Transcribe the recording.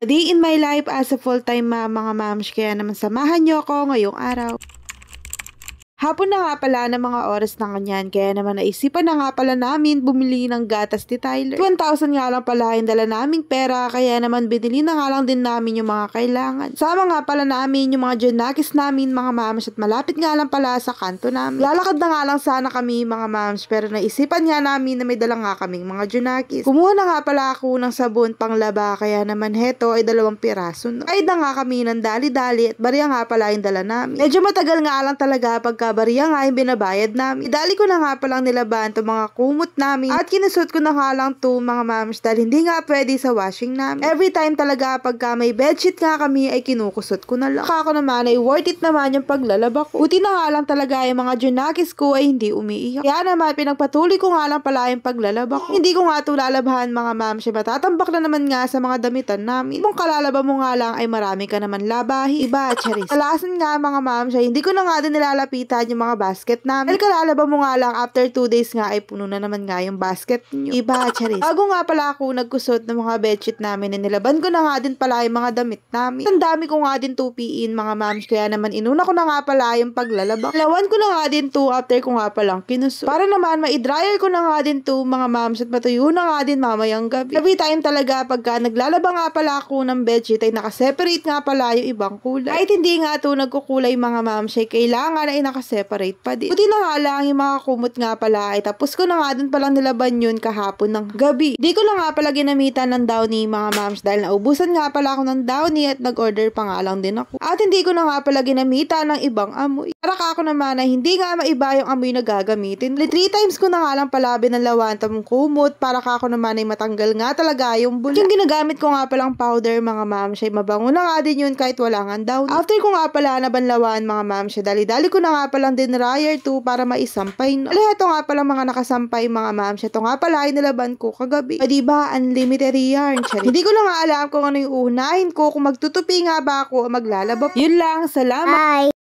day in my life as a full-time mom mga mams. Kaya naman samahan nyo ako ngayong araw. Hapon na nga pala ng mga oras na kanyan, kaya naman naisipan na nga pala namin bumili ng gatas ni Tyler. 1,000 nga lang pala yung dala naming pera, kaya naman binili na nga lang din namin yung mga kailangan. Sama nga pala namin yung mga janakis namin, mga mams, at malapit nga lang pala sa kanto namin. Lalakad na nga lang sana kami mga mams, pero naisipan nga namin na may dala nga kaming mga janakis. Kumuha na nga pala ako ng sabon pang laba, kaya naman heto ay dalawang piraso. No? Ay na nga kami ng dali-dali at bariya nga pala yung dala namin. Medyo matagal nga lang talaga pagka bariya nga yung binabayad namin. Idali ko na nga palang nilabahan to mga kumot namin at kinusot ko na nga lang to mga mams dahil hindi nga pwede sa washing namin. Every time talaga pagka may bedsheet nga kami ay kinukusot ko na lang. Kaka naman ay worth it naman yung paglalaba ko. Buti na nga lang talaga yung mga junakis ko ay hindi umiiyak. Kaya naman pinagpatuloy ko nga lang pala yung paglalaba ko. Hindi ko nga to lalabahan mga mams. Eh. Matatambak na naman nga sa mga damitan namin. Kung kalalaba mo nga lang ay marami ka naman labahi. Iba, charis. Kalasan nga mga mams, eh, hindi ko na nga din nilalapitan basahan yung mga basket namin. Dahil kalalaba mo nga lang, after 2 days nga ay puno na naman nga yung basket nyo. Iba, ah, charis. Bago nga pala ako nagkusot ng mga bedsheet namin na nilaban ko na nga din pala yung mga damit namin. Ang dami ko nga din tupiin mga mams, kaya naman inuna ko na nga pala yung paglalaba. Lawan ko na nga din to after ko nga palang kinusot. Para naman ma-dryer ko na nga din to mga mams at matuyo na nga din mamayang gabi. Gabi time talaga pagka naglalaba nga pala ako ng bedsheet ay nakaseparate nga pala yung ibang kulay. Kahit hindi nga to nagkukulay mga mams, ay kailangan ay nakaseparate separate pa din. Buti na nga lang yung mga kumot nga pala ay tapos ko na nga dun palang nilaban yun kahapon ng gabi. Di ko na nga pala ginamitan ng downy mga mams dahil naubusan nga pala ako ng downy at nag-order pa nga lang din ako. At hindi ko na nga pala ginamitan ng ibang amoy. Para ka ako naman na hindi nga maiba yung amoy na gagamitin. Like, three times ko na nga lang palabi ng lawanta mong kumot para ka ako naman ay matanggal nga talaga yung bulak. Yung ginagamit ko nga palang powder mga mams ay mabango na nga din yun kahit wala nga downy. After ko nga pala nabanlawan mga mams siya dali-dali ko na nga pala lang din Ryer 2 para maisampay. No? Ala, ito nga pala mga nakasampay mga ma'am. Ito nga pala ay nilaban ko kagabi. O diba, unlimited yarn. Charit. Hindi ko lang alam kung ano yung unahin ko, kung magtutupi nga ba ako o maglalabok. Yun lang, salamat. Bye!